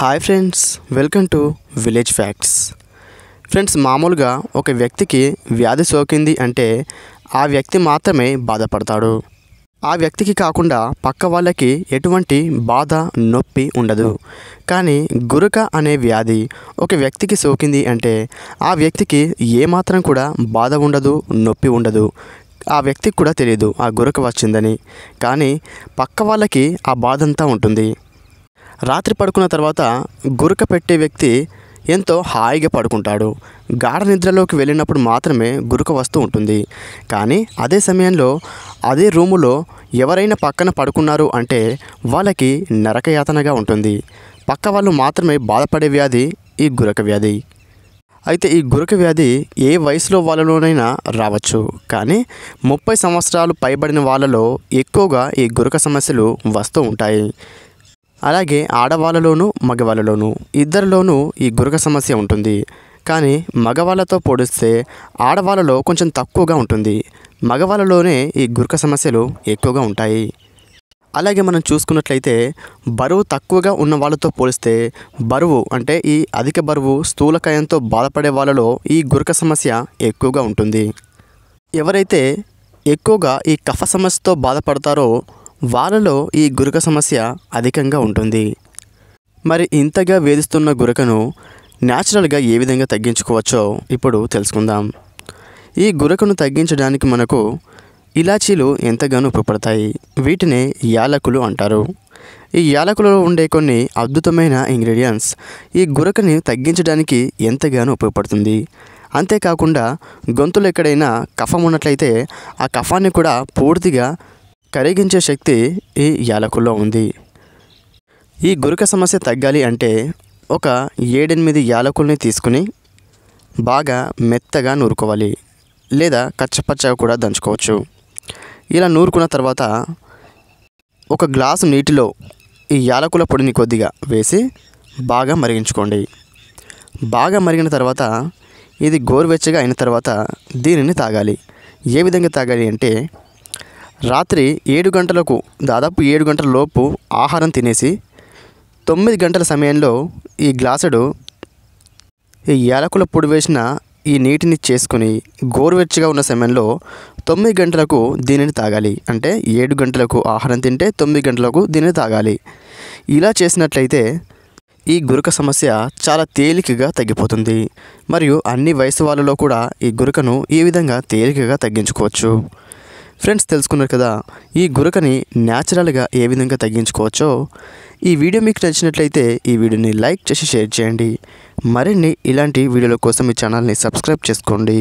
hi friends welcome to village facts friends మామూలుగా ఒక వ్యక్తికి వ్యాధి సోకింది అంటే ఆ వ్యక్తి మాత్రమే బాధపడతాడు ఆ వ్యక్తికి కాకుండా పక్క వాళ్ళకి ఎటువంటి బాధ నొప్పి ఉండదు కానీ గురక అనే వ్యాధి ఒక వ్యక్తికి సోకింది అంటే ఆ వ్యక్తికి ఏమాత్రం కూడా బాధ ఉండదు నొప్పి ఉండదు ఆ వ్యక్తికి కూడా తెలియదు ఆ గురక వచ్చిందని కానీ పక్క వాళ్ళకి ఆ బాధ అంతా ఉంటుంది రాత్రి పడుకున్న తర్వాత గురక పెట్టే వ్యక్తి ఎంతో హాయిగా పడుకుంటాడు గాఢ నిద్రలోకి వెళ్ళినప్పుడు మాత్రమే గురుక వస్తూ ఉంటుంది కానీ అదే సమయంలో అదే రూములో ఎవరైనా పక్కన పడుకున్నారు అంటే వాళ్ళకి నరకయాతనగా ఉంటుంది పక్క వాళ్ళు మాత్రమే బాధపడే వ్యాధి ఈ గురక వ్యాధి అయితే ఈ గురక వ్యాధి ఏ వయసులో వాళ్ళలోనైనా రావచ్చు కానీ ముప్పై సంవత్సరాలు పైబడిన వాళ్ళలో ఎక్కువగా ఈ గురక సమస్యలు వస్తూ ఉంటాయి అలాగే ఆడవాళ్ళలోనూ మగవాళ్ళలోనూ ఇద్దరిలోనూ ఈ గురక సమస్య ఉంటుంది కానీ మగవాళ్ళతో పోలిస్తే ఆడవాళ్ళలో కొంచెం తక్కువగా ఉంటుంది మగవాళ్ళలోనే ఈ గురక సమస్యలు ఎక్కువగా ఉంటాయి అలాగే మనం చూసుకున్నట్లయితే బరువు తక్కువగా ఉన్న వాళ్ళతో పోలిస్తే బరువు అంటే ఈ అధిక బరువు స్థూలకాయంతో బాధపడే వాళ్ళలో ఈ గురక సమస్య ఎక్కువగా ఉంటుంది ఎవరైతే ఎక్కువగా ఈ కఫ సమస్యతో బాధపడతారో వాళ్ళలో ఈ గురక సమస్య అధికంగా ఉంటుంది మరి ఇంతగా వేధిస్తున్న గురకను న్యాచురల్గా ఏ విధంగా తగ్గించుకోవచ్చో ఇప్పుడు తెలుసుకుందాం ఈ గురకను తగ్గించడానికి మనకు ఇలాచీలు ఎంతగానో ఉపయోగపడతాయి వీటిని యాలకులు అంటారు ఈ యాలకులలో ఉండే కొన్ని అద్భుతమైన ఇంగ్రీడియంట్స్ ఈ గురకని తగ్గించడానికి ఎంతగానో ఉపయోగపడుతుంది అంతేకాకుండా గొంతులు ఎక్కడైనా కఫం ఉన్నట్లయితే ఆ కఫాన్ని కూడా పూర్తిగా కరిగించే శక్తి ఈ యాలకుల్లో ఉంది ఈ గురుక సమస్య తగ్గాలి అంటే ఒక ఏడెనిమిది యాలకుల్ని తీసుకుని బాగా మెత్తగా నూరుకోవాలి లేదా కచ్చపచ్చగా కూడా దంచుకోవచ్చు ఇలా నూరుకున్న తర్వాత ఒక గ్లాసు నీటిలో ఈ యాలకుల పొడిని కొద్దిగా వేసి బాగా మరిగించుకోండి బాగా మరిగిన తర్వాత ఇది గోరువెచ్చగా అయిన తర్వాత దీనిని తాగాలి ఏ విధంగా తాగాలి అంటే రాత్రి ఏడు గంటలకు దాదాపు ఏడు గంటల లోపు ఆహారం తినేసి తొమ్మిది గంటల సమయంలో ఈ గ్లాసుడు ఈ యాలకుల పొడి వేసిన ఈ నీటిని చేసుకుని గోరువెచ్చగా ఉన్న సమయంలో తొమ్మిది గంటలకు దీనిని తాగాలి అంటే ఏడు గంటలకు ఆహారం తింటే తొమ్మిది గంటలకు దీనిని తాగాలి ఇలా చేసినట్లయితే ఈ గురక సమస్య చాలా తేలికగా తగ్గిపోతుంది మరియు అన్ని వయసు వాళ్ళలో కూడా ఈ గురకను ఈ విధంగా తేలికగా తగ్గించుకోవచ్చు ఫ్రెండ్స్ తెలుసుకున్నారు కదా ఈ గురకని న్యాచురల్గా ఏ విధంగా తగ్గించుకోవచ్చో ఈ వీడియో మీకు నచ్చినట్లయితే ఈ వీడియోని లైక్ చేసి షేర్ చేయండి మరిన్ని ఇలాంటి వీడియోల కోసం మీ ఛానల్ని సబ్స్క్రైబ్ చేసుకోండి